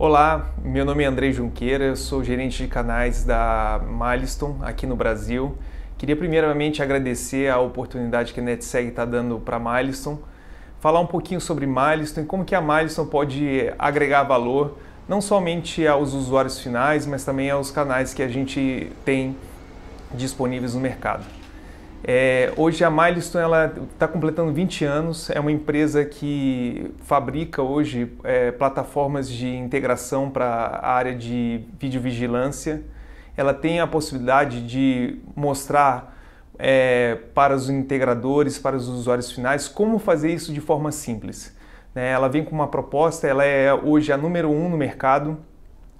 Olá, meu nome é Andrei Junqueira, eu sou gerente de canais da Milestone aqui no Brasil. Queria primeiramente agradecer a oportunidade que a NetSeg está dando para a Milestone, falar um pouquinho sobre Milestone, como que a Milestone pode agregar valor não somente aos usuários finais, mas também aos canais que a gente tem disponíveis no mercado. É, hoje a Milestone está completando 20 anos, é uma empresa que fabrica hoje é, plataformas de integração para a área de videovigilância. Ela tem a possibilidade de mostrar é, para os integradores, para os usuários finais, como fazer isso de forma simples. Né? Ela vem com uma proposta, ela é hoje a número um no mercado,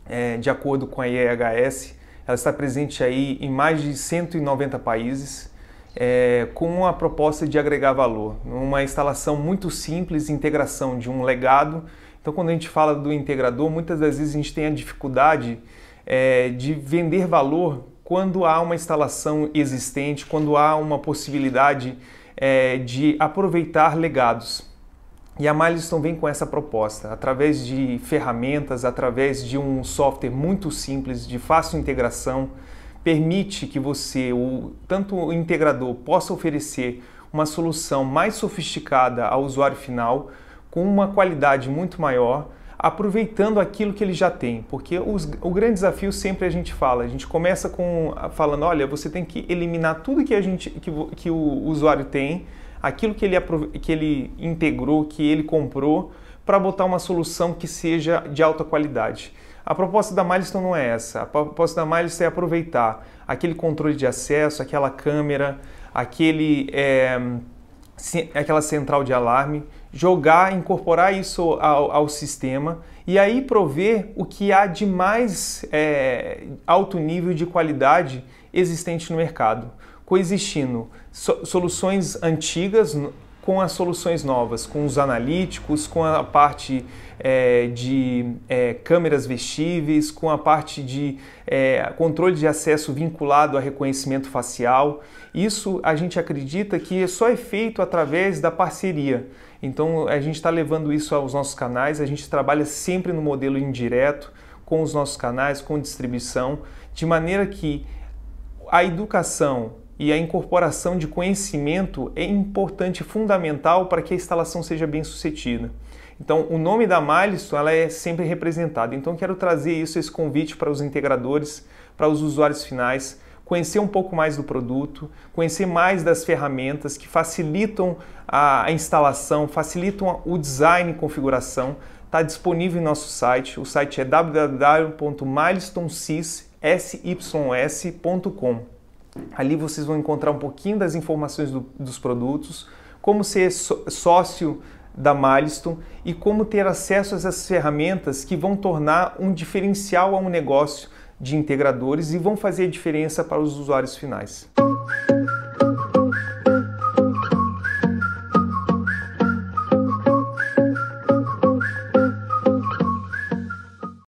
é, de acordo com a IEHS. Ela está presente aí em mais de 190 países é, com a proposta de agregar valor. Uma instalação muito simples, integração de um legado. Então, quando a gente fala do integrador, muitas das vezes a gente tem a dificuldade é, de vender valor quando há uma instalação existente, quando há uma possibilidade é, de aproveitar legados. E a Milestone então vem com essa proposta, através de ferramentas, através de um software muito simples, de fácil integração, permite que você, o, tanto o integrador, possa oferecer uma solução mais sofisticada ao usuário final, com uma qualidade muito maior, aproveitando aquilo que ele já tem, porque os, o grande desafio sempre a gente fala, a gente começa com falando, olha, você tem que eliminar tudo que a gente que, que o usuário tem, aquilo que ele que ele integrou, que ele comprou, para botar uma solução que seja de alta qualidade. A proposta da Milestone não é essa. A proposta da Milestone é aproveitar aquele controle de acesso, aquela câmera, aquele, é, aquela central de alarme, jogar, incorporar isso ao, ao, sistema e aí prover o que há de mais é, alto nível de qualidade existente no mercado, coexistindo soluções antigas com as soluções novas, com os analíticos, com a parte é, de é, câmeras vestíveis, com a parte de é, controle de acesso vinculado a reconhecimento facial. Isso a gente acredita que é só é feito através da parceria. Então a gente está levando isso aos nossos canais, a gente trabalha sempre no modelo indireto com os nossos canais, com distribuição, de maneira que a educação e a incorporação de conhecimento é importante, fundamental para que a instalação seja bem sucedida. Então, o nome da Milestone ela é sempre representado. Então, quero trazer isso, esse convite para os integradores, para os usuários finais, conhecer um pouco mais do produto, conhecer mais das ferramentas que facilitam a instalação, facilitam o design e configuração. Está disponível em nosso site. O site é www.milestonesis.com. Ali vocês vão encontrar um pouquinho das informações do, dos produtos, como ser sócio da Milestone e como ter acesso a essas ferramentas que vão tornar um diferencial a um negócio de integradores e vão fazer diferença para os usuários finais.